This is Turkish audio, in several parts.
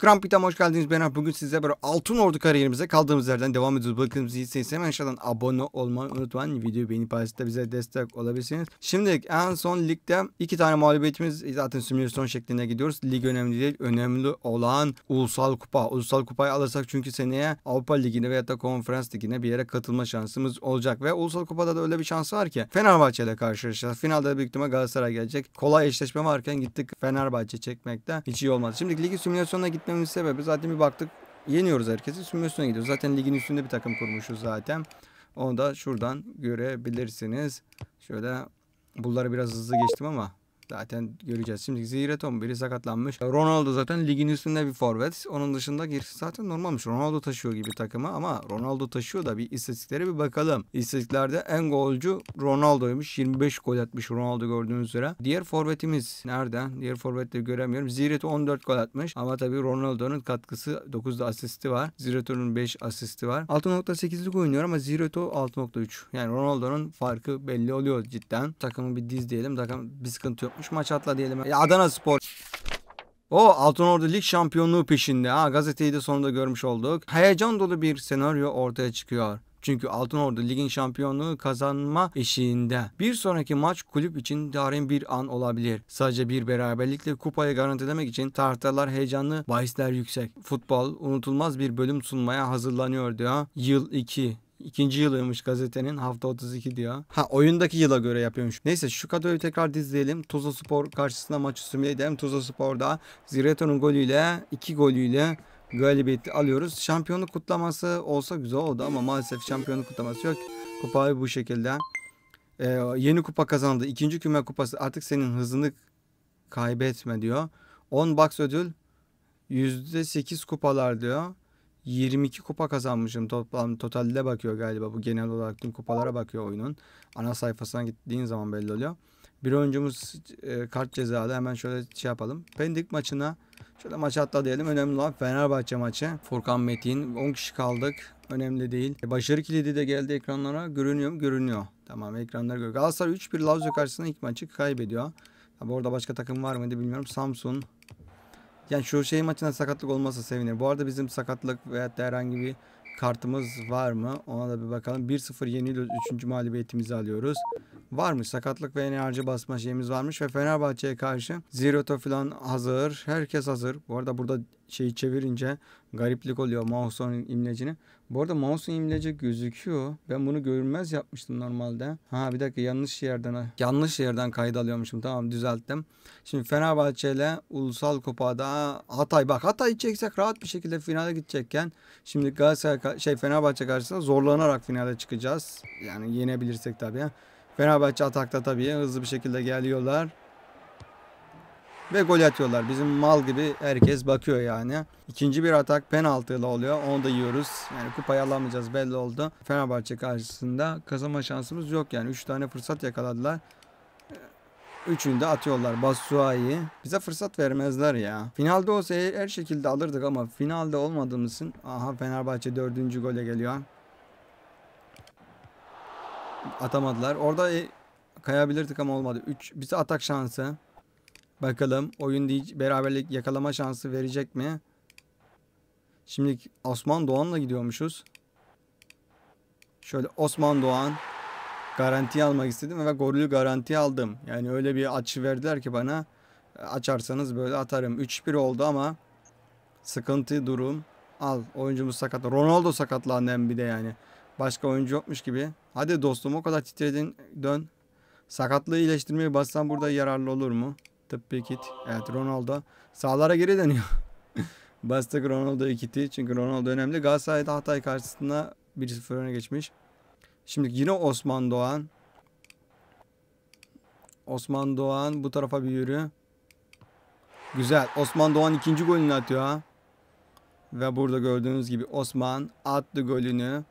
Grand Prix'den hoş geldiniz. Ben Bugün size böyle Altın Ordu kariyerimize kaldığımız yerden devam ediyoruz. Bakın bizi izleyin. Hemen aşağıdan abone olmayı unutmayın. Videoyu beğenip paylaşıp bize destek olabilirsiniz. Şimdi en son ligde iki tane mağlubiyetimiz zaten simülasyon şeklinde gidiyoruz. Lig önemli değil. Önemli olan Ulusal Kupa. Ulusal Kupayı alırsak çünkü seneye Avrupa Ligi'ne veya da Konferans Ligi'ne bir yere katılma şansımız olacak. Ve Ulusal Kupa'da da öyle bir şans var ki Fenerbahçe ile karşılaşacağız. Finalde büyük ihtimal Galatasaray gelecek. Kolay eşleşme varken gittik Fenerbahçe çekmekte. Hiç iyi olmadı. Şimdi ligi simülasyonuna gitmek etmemizin sebebi zaten bir baktık yeniyoruz herkesi üstüne üstüne gidiyoruz. Zaten ligin üstünde bir takım kurmuşuz zaten. Onu da şuradan görebilirsiniz. Şöyle bunları biraz hızlı geçtim ama Zaten göreceğiz. Şimdi Ziyreton biri sakatlanmış. Ronaldo zaten ligin üstünde bir forvet. Onun dışında gerisi zaten normalmiş. Ronaldo taşıyor gibi takımı ama Ronaldo taşıyor da bir istatistiklere bir bakalım. İstatistiklerde en golcü Ronaldo'ymuş. 25 gol atmış Ronaldo gördüğünüz üzere. Diğer forvetimiz nereden? Diğer forvetleri göremiyorum. Ziyret 14 gol atmış. Ama tabii Ronaldo'nun katkısı 9'da asisti var. Ziyret'in 5 asisti var. 6.8'lik oynuyor ama Ziyret'o 6.3. Yani Ronaldo'nun farkı belli oluyor cidden. Takımı bir diz diyelim. Takım bir sıkıntı yok. Üç maç atla diyelim. Ya e, Adana Spor. O Altınordu Lig şampiyonluğu peşinde. Ha, gazeteyi de sonunda görmüş olduk. Heyecan dolu bir senaryo ortaya çıkıyor. Çünkü Altınordu ligin şampiyonluğu kazanma eşiğinde. Bir sonraki maç kulüp için darin bir an olabilir. Sadece bir beraberlikle kupayı garantilemek için taraftarlar heyecanlı, bahisler yüksek. Futbol unutulmaz bir bölüm sunmaya hazırlanıyor diyor. Yıl 2 İkinci yılıymış gazetenin hafta 32 diyor. Ha oyundaki yıla göre yapıyormuş. Neyse şu kadroyu tekrar dizleyelim. Tuzla Spor karşısında maçı simüle edelim. Tuzla Spor'da Zireto'nun golüyle iki golüyle galibiyet alıyoruz. Şampiyonluk kutlaması olsa güzel oldu ama maalesef şampiyonluk kutlaması yok. Kupayı bu şekilde. Ee, yeni kupa kazandı. İkinci küme kupası artık senin hızını kaybetme diyor. 10 box ödül %8 kupalar diyor. 22 kupa kazanmışım toplam totalde bakıyor galiba bu genel olarak tüm kupalara bakıyor oyunun. Ana sayfasına gittiğin zaman belli oluyor. Bir oyuncumuz e, kart cezalı hemen şöyle şey yapalım. Pendik maçına şöyle maç atla diyelim. Önemli olan Fenerbahçe maçı. Furkan Metin 10 kişi kaldık. Önemli değil. E, başarı kilidi de geldi ekranlara. Görünüyor mu? Görünüyor. Tamam ekranlar görüyor. Galatasaray 3-1 Lazio karşısında ilk maçı kaybediyor. Tabi orada başka takım var mıydı bilmiyorum. Samsun yani şu şey maçında sakatlık olmasa sevinir. Bu arada bizim sakatlık veya herhangi bir kartımız var mı? Ona da bir bakalım. 1-0 yeniliyoruz. 3. mağlubiyetimizi alıyoruz. Varmış sakatlık ve enerji basma şeyimiz varmış ve Fenerbahçe'ye karşı Zirato falan hazır. Herkes hazır. Bu arada burada şeyi çevirince gariplik oluyor Mahsun'un imlecini. Bu arada mouse'un imlece gözüküyor. Ben bunu görünmez yapmıştım normalde. Ha bir dakika yanlış yerden yanlış yerden kayıt alıyormuşum. Tamam düzelttim. Şimdi Fenerbahçe ile Ulusal Kupa'da Hatay bak Hatay çeksek rahat bir şekilde finale gidecekken şimdi Galatasaray şey Fenerbahçe karşısında zorlanarak finale çıkacağız. Yani yenebilirsek tabii. Fenerbahçe atakta tabii hızlı bir şekilde geliyorlar ve gol atıyorlar. Bizim mal gibi herkes bakıyor yani. İkinci bir atak penaltıyla oluyor. Onu da yiyoruz. Yani kupayı alamayacağız belli oldu. Fenerbahçe karşısında kazanma şansımız yok yani. 3 tane fırsat yakaladılar. Üçünü de atıyorlar Basuay'ı. Bize fırsat vermezler ya. Finalde olsa e- her şekilde alırdık ama finalde olmadığımızın. aha Fenerbahçe dördüncü gole geliyor. Atamadılar. Orada e- kayabilirdik ama olmadı. 3 bize atak şansı. Bakalım oyun beraberlik yakalama şansı verecek mi? Şimdi Osman Doğan'la gidiyormuşuz. Şöyle Osman Doğan garanti almak istedim ve golü garanti aldım. Yani öyle bir açı verdiler ki bana açarsanız böyle atarım. 3-1 oldu ama sıkıntı durum. Al oyuncumuz sakat. Ronaldo sakatlandı hem bir de yani. Başka oyuncu yokmuş gibi. Hadi dostum o kadar titredin dön. Sakatlığı iyileştirmeyi bassan burada yararlı olur mu? Tıp bir Evet Ronaldo sağlara geri dönüyor. Bastık Ronaldo'yu kiti. Çünkü Ronaldo önemli. Galatasaray'da Hatay karşısında 1-0 öne geçmiş. Şimdi yine Osman Doğan. Osman Doğan bu tarafa bir yürü. Güzel. Osman Doğan ikinci golünü atıyor. Ve burada gördüğünüz gibi Osman attı golünü.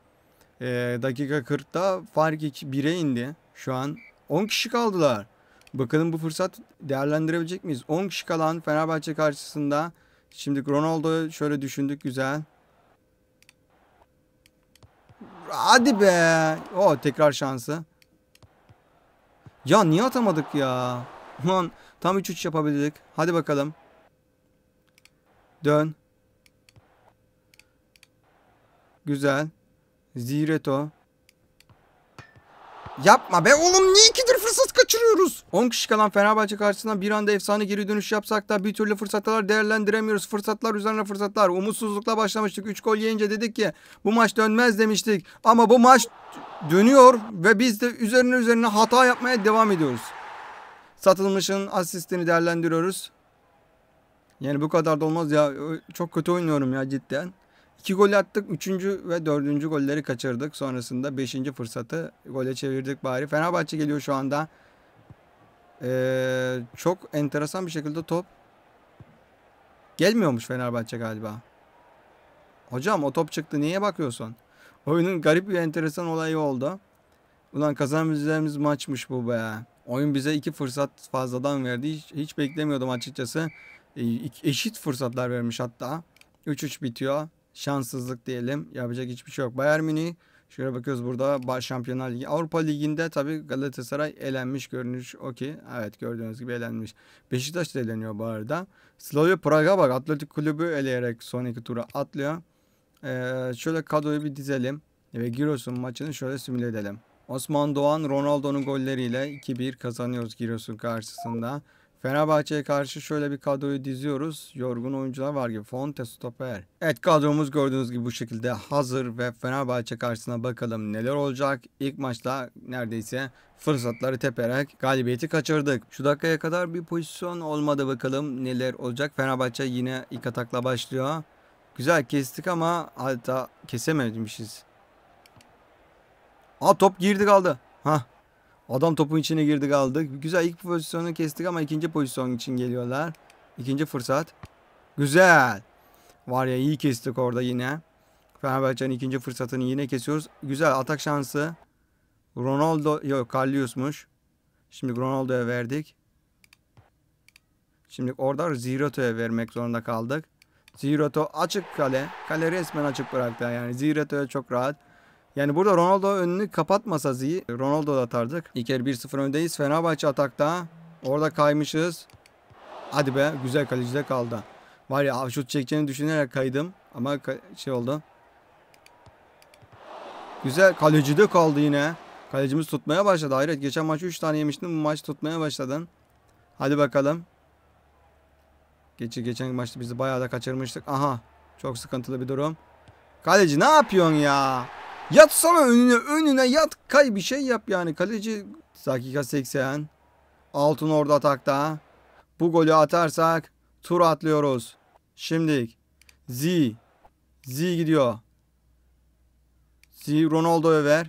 Ee, dakika 40'ta fark 1'e indi. Şu an 10 kişi kaldılar. Bakalım bu fırsat değerlendirebilecek miyiz? 10 kişi kalan Fenerbahçe karşısında. Şimdi Ronaldo şöyle düşündük güzel. Hadi be. O tekrar şansı. Ya niye atamadık ya? Lan tam 3-3 yapabildik. Hadi bakalım. Dön. Güzel. Zireto. Yapma be oğlum niye ikidir fırsat kaçırıyoruz? 10 kişi kalan Fenerbahçe karşısında bir anda efsane geri dönüş yapsak da bir türlü fırsatlar değerlendiremiyoruz. Fırsatlar üzerine fırsatlar. Umutsuzlukla başlamıştık. 3 gol yiyince dedik ki bu maç dönmez demiştik. Ama bu maç dönüyor ve biz de üzerine üzerine hata yapmaya devam ediyoruz. Satılmış'ın asistini değerlendiriyoruz. Yani bu kadar da olmaz ya. Çok kötü oynuyorum ya cidden. İki gol attık. Üçüncü ve dördüncü golleri kaçırdık. Sonrasında beşinci fırsatı gole çevirdik bari. Fenerbahçe geliyor şu anda. Ee, çok enteresan bir şekilde top gelmiyormuş Fenerbahçe galiba. Hocam o top çıktı. Niye bakıyorsun? Oyunun garip bir enteresan olayı oldu. Ulan kazanabileceğimiz maçmış bu be. Oyun bize iki fırsat fazladan verdi. Hiç, hiç beklemiyordum açıkçası. E, eşit fırsatlar vermiş hatta. 3-3 bitiyor şanssızlık diyelim. Yapacak hiçbir şey yok. Bayern Münih şöyle bakıyoruz burada baş Şampiyonlar Ligi. Avrupa Ligi'nde tabii Galatasaray elenmiş görünüş o ki. Evet gördüğünüz gibi elenmiş. Beşiktaş da eleniyor bu arada. Slavia Praga bak Atletik Kulübü eleyerek son iki tura atlıyor. Ee, şöyle kadroyu bir dizelim ve Giresun maçını şöyle simüle edelim. Osman Doğan Ronaldo'nun golleriyle 2-1 kazanıyoruz Giresun karşısında. Fenerbahçe'ye karşı şöyle bir kadroyu diziyoruz. Yorgun oyuncular var gibi. Fonte stoper. Evet kadromuz gördüğünüz gibi bu şekilde hazır ve Fenerbahçe karşısına bakalım neler olacak. İlk maçta neredeyse fırsatları teperek galibiyeti kaçırdık. Şu dakikaya kadar bir pozisyon olmadı bakalım neler olacak. Fenerbahçe yine ilk atakla başlıyor. Güzel kestik ama alta kesememişiz. Aa top girdi kaldı. Hah Adam topun içine girdi kaldı. Güzel ilk pozisyonu kestik ama ikinci pozisyon için geliyorlar. İkinci fırsat. Güzel. Var ya iyi kestik orada yine. Fenerbahçe'nin ikinci fırsatını yine kesiyoruz. Güzel atak şansı. Ronaldo yok Kallius'muş. Şimdi Ronaldo'ya verdik. Şimdi orada Zirato'ya vermek zorunda kaldık. Zirato açık kale. Kale resmen açık bıraktı yani. Zirato'ya çok rahat. Yani burada Ronaldo önünü kapatmasa Z'yi Ronaldo da atardık. İlk 1-0 öndeyiz. Fenerbahçe atakta. Orada kaymışız. Hadi be güzel kalecide kaldı. Var ya şut çekeceğini düşünerek kaydım. Ama şey oldu. Güzel kalecide kaldı yine. Kalecimiz tutmaya başladı. Hayret geçen maç 3 tane yemiştim. Bu maç tutmaya başladın. Hadi bakalım. Geçi geçen maçta bizi bayağı da kaçırmıştık. Aha. Çok sıkıntılı bir durum. Kaleci ne yapıyorsun ya? Yatsana önüne önüne yat kay bir şey yap yani. Kaleci dakika 80. Altın orada atakta. Bu golü atarsak tur atlıyoruz. Şimdilik Z. Z gidiyor. Z Ronaldo'ya ver.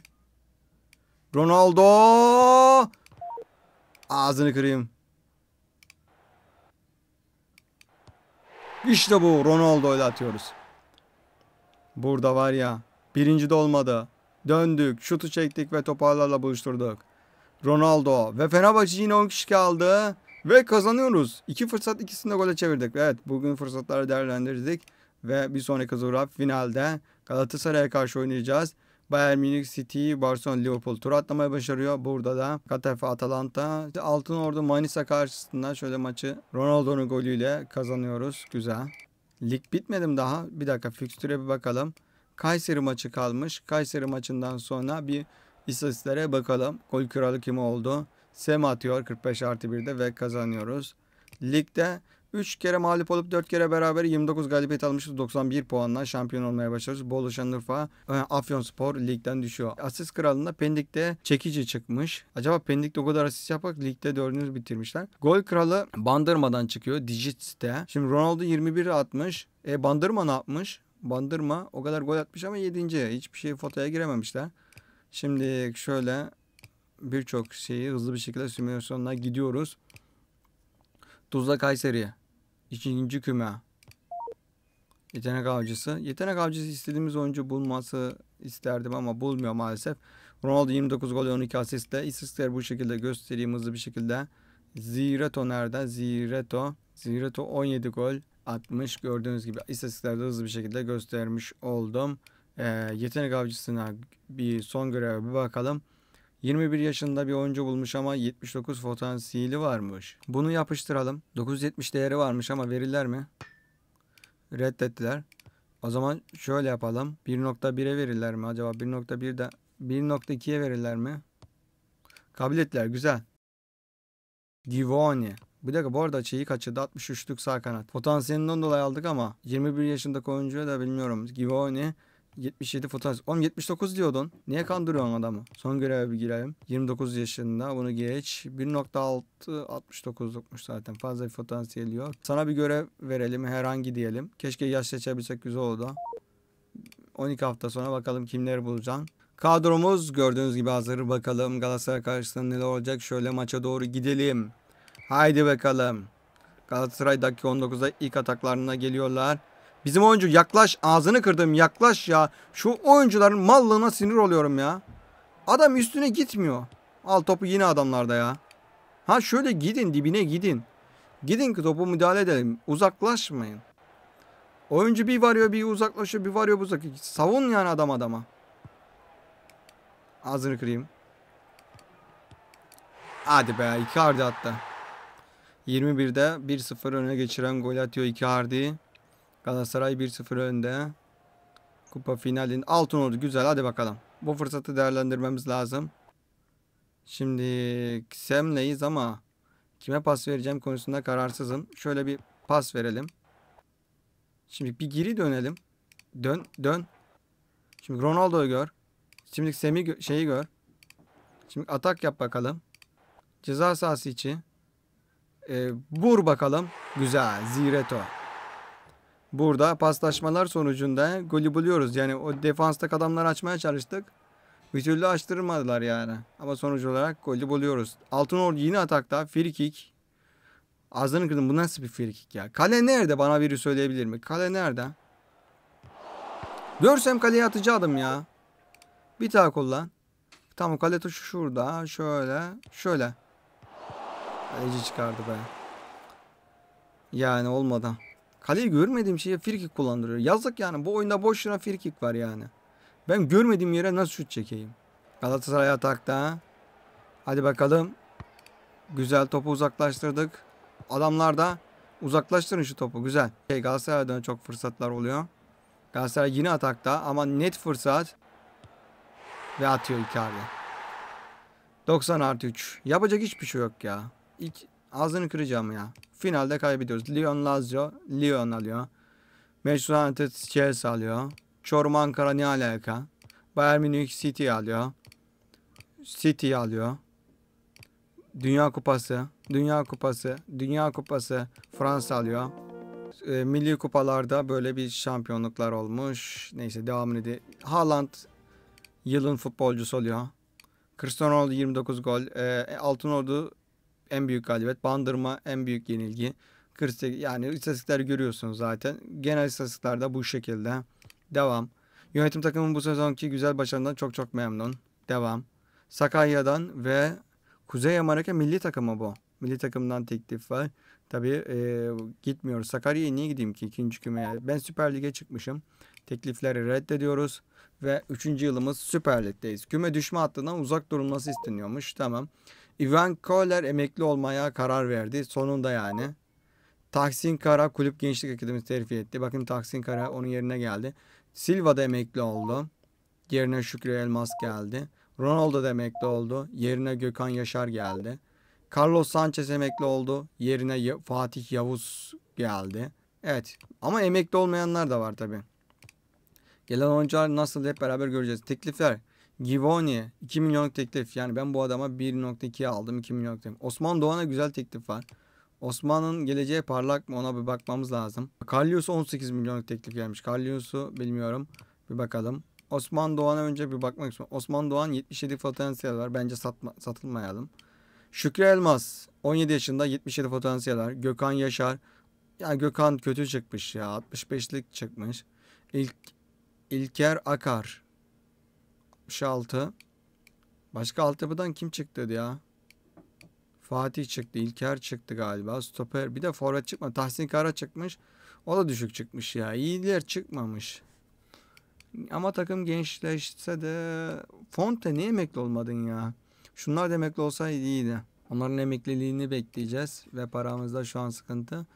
Ronaldo. Ağzını kırayım. işte bu Ronaldo'yla atıyoruz. Burada var ya Birinci de olmadı. Döndük, şutu çektik ve toparlarla buluşturduk. Ronaldo ve Fenerbahçe yine 10 kişi kaldı ve kazanıyoruz. İki fırsat ikisini de gole çevirdik. Evet bugün fırsatları değerlendirdik ve bir sonraki zura finalde Galatasaray'a karşı oynayacağız. Bayern Münih City, Barcelona, Liverpool tur atlamayı başarıyor. Burada da Katafe, Atalanta, Altın Ordu, Manisa karşısında şöyle maçı Ronaldo'nun golüyle kazanıyoruz. Güzel. Lig bitmedim daha. Bir dakika fikstüre bir bakalım. Kayseri maçı kalmış. Kayseri maçından sonra bir istatistiklere bakalım. Gol kralı kim oldu? Sem atıyor 45 artı 1'de ve kazanıyoruz. Ligde 3 kere mağlup olup 4 kere beraber 29 galibiyet almışız. 91 puanla şampiyon olmaya başlıyoruz. Bolu Şanlıurfa e, Afyonspor ligden düşüyor. Asist kralında Pendik'te çekici çıkmış. Acaba Pendik'te o kadar asist yapak ligde 4. bitirmişler. Gol kralı Bandırma'dan çıkıyor. digitte. Şimdi Ronaldo 21 atmış. E Bandırma ne yapmış? Bandırma o kadar gol atmış ama 7. Hiçbir şey fotoya girememişler. Şimdi şöyle birçok şeyi hızlı bir şekilde simülasyonla gidiyoruz. Tuzla Kayseri. ikinci küme. Yetenek avcısı. Yetenek avcısı istediğimiz oyuncu bulması isterdim ama bulmuyor maalesef. Ronaldo 29 gol 12 asistle. İstatistikleri bu şekilde göstereyim hızlı bir şekilde. Zireto nerede? Zireto. Zireto 17 gol atmış. Gördüğünüz gibi istatistiklerde hızlı bir şekilde göstermiş oldum. Ee, yetenek avcısına bir son göreve bir bakalım. 21 yaşında bir oyuncu bulmuş ama 79 potansiyeli varmış. Bunu yapıştıralım. 970 değeri varmış ama verirler mi? Reddettiler. O zaman şöyle yapalım. 1.1'e verirler mi acaba? 1.1'de 1.2'ye verirler mi? Kabul ettiler. Güzel. Divone. Bir dakika bu arada şeyi kaçırdı 63'lük sağ kanat. Potansiyelinden dolayı aldık ama 21 yaşındaki oyuncuya da bilmiyorum. Givoni 77 fotoğraf. Oğlum 79 diyordun. Niye kandırıyorsun adamı? Son göreve bir girelim. 29 yaşında bunu geç. 1.6 69'lukmuş zaten. Fazla bir potansiyeli yok. Sana bir görev verelim herhangi diyelim. Keşke yaş seçebilsek güzel oldu. 12 hafta sonra bakalım kimleri bulacaksın. Kadromuz gördüğünüz gibi hazır. Bakalım Galatasaray karşısında neler olacak. Şöyle maça doğru gidelim. Haydi bakalım. Galatasaray'daki dakika 19'da ilk ataklarına geliyorlar. Bizim oyuncu yaklaş ağzını kırdım yaklaş ya. Şu oyuncuların mallığına sinir oluyorum ya. Adam üstüne gitmiyor. Al topu yine adamlarda ya. Ha şöyle gidin dibine gidin. Gidin ki topu müdahale edelim. Uzaklaşmayın. Oyuncu bir varıyor bir uzaklaşıyor bir varıyor bir uzaklaşıyor. Savun yani adam adama. Ağzını kırayım. Hadi be iki Icardi hatta. 21'de 1-0 öne geçiren gol atıyor Icardi. Galatasaray 1-0 önde. Kupa finalin altın oldu. Güzel hadi bakalım. Bu fırsatı değerlendirmemiz lazım. Şimdi Sem'leyiz ama kime pas vereceğim konusunda kararsızım. Şöyle bir pas verelim. Şimdi bir geri dönelim. Dön dön. Şimdi Ronaldo'yu gör. Şimdi Sem'i şeyi gör. Şimdi atak yap bakalım. Ceza sahası için e, vur bakalım. Güzel. Zireto. Burada paslaşmalar sonucunda golü buluyoruz. Yani o defanstaki adamları açmaya çalıştık. Bir türlü açtırmadılar yani. Ama sonuç olarak golü buluyoruz. Altınordu yine atakta. Free kick. Ağzını kırdım. Bu nasıl bir free kick ya? Kale nerede? Bana biri söyleyebilir mi? Kale nerede? Görsem kaleye atacaktım ya. Bir daha kullan. Tamam kale tuşu şurada. Şöyle. Şöyle. Kaleci çıkardı be. Yani olmadan. Kaleyi görmediğim şeye firkik kullandırıyor. Yazık yani bu oyunda boş boşuna firkik var yani. Ben görmediğim yere nasıl şut çekeyim? Galatasaray atakta. Ha? Hadi bakalım. Güzel topu uzaklaştırdık. Adamlar da uzaklaştırın şu topu. Güzel. Şey, Galatasaray'dan çok fırsatlar oluyor. Galatasaray yine atakta ama net fırsat. Ve atıyor Icardi. 90 artı 3. Yapacak hiçbir şey yok ya ilk ağzını kıracağım ya. Finalde kaybediyoruz. Lyon Lazio. Lyon alıyor. Manchester United Chelsea alıyor. Çorum Ankara ne alaka? Bayern Münih City alıyor. City alıyor. Dünya Kupası, Dünya Kupası, Dünya Kupası Fransa alıyor. E, milli kupalarda böyle bir şampiyonluklar olmuş. Neyse devam de. Haaland yılın futbolcusu oluyor. Cristiano Ronaldo 29 gol. E, Altın Ordu en büyük galibiyet. Bandırma en büyük yenilgi. 48 yani istatistikler görüyorsunuz zaten. Genel istatistikler de bu şekilde. Devam. Yönetim takımın bu sezonki güzel başarından çok çok memnun. Devam. Sakarya'dan ve Kuzey Amerika milli takımı bu. Milli takımdan teklif var. Tabii e, gitmiyoruz. Sakarya'ya niye gideyim ki ikinci kümeye? Ben Süper Lig'e çıkmışım. Teklifleri reddediyoruz. Ve üçüncü yılımız Süper Lig'deyiz. Küme düşme hattından uzak durulması isteniyormuş. Tamam. Ivan Kohler emekli olmaya karar verdi. Sonunda yani. Tahsin Kara kulüp gençlik akademisi terfi etti. Bakın Tahsin Kara onun yerine geldi. Silva da emekli oldu. Yerine Şükrü Elmas geldi. Ronaldo da emekli oldu. Yerine Gökhan Yaşar geldi. Carlos Sanchez emekli oldu. Yerine Fatih Yavuz geldi. Evet ama emekli olmayanlar da var tabi. Gelen oyuncular nasıl hep beraber göreceğiz. Teklifler Givoni 2 milyonluk teklif. Yani ben bu adama 1.2'ye aldım 2 milyonluk teklif. Osman Doğan'a güzel teklif var. Osman'ın geleceği parlak mı ona bir bakmamız lazım. Kalyos'a 18 milyonluk teklif gelmiş. Kalyos'u bilmiyorum. Bir bakalım. Osman Doğan'a önce bir bakmak istiyorum. Osman Doğan 77 potansiyel var. Bence satma, satılmayalım. Şükrü Elmas 17 yaşında 77 potansiyel var. Gökhan Yaşar. Ya Gökhan kötü çıkmış ya. 65'lik çıkmış. İlk İlker Akar 66. Başka altyapıdan kim çıktı ya? Fatih çıktı. İlker çıktı galiba. Stoper. Bir de forvet çıkma. Tahsin Kara çıkmış. O da düşük çıkmış ya. İyiler çıkmamış. Ama takım gençleşse de Fonte niye emekli olmadın ya? Şunlar da emekli olsaydı iyiydi. Onların emekliliğini bekleyeceğiz ve paramızda şu an sıkıntı.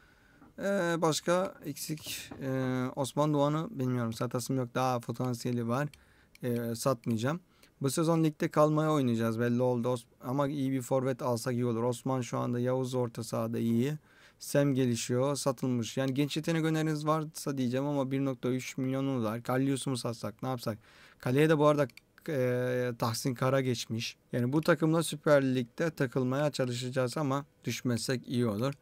Ee, başka eksik e, Osman Doğan'ı bilmiyorum. Satasım yok. Daha potansiyeli var e, satmayacağım. Bu sezon ligde kalmaya oynayacağız belli oldu. Ama iyi bir forvet alsak iyi olur. Osman şu anda Yavuz orta sahada iyi. Sem gelişiyor. Satılmış. Yani genç yetenek öneriniz varsa diyeceğim ama 1.3 milyonu var. Kalyos'u mu satsak ne yapsak? Kaleye de bu arada e, Tahsin Kara geçmiş. Yani bu takımla Süper Lig'de takılmaya çalışacağız ama düşmezsek iyi olur.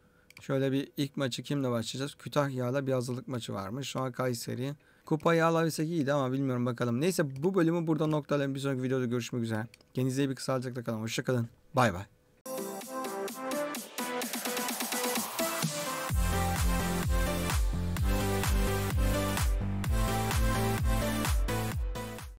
Şöyle bir ilk maçı kimle başlayacağız? Kütahya'da bir hazırlık maçı varmış. Şu an Kayseri Kupayı alabilsek iyiydi ama bilmiyorum bakalım. Neyse bu bölümü burada noktalayalım. Bir sonraki videoda görüşmek üzere. Kendinize iyi bir kısalacakla kalın. Hoşçakalın. Bay bay.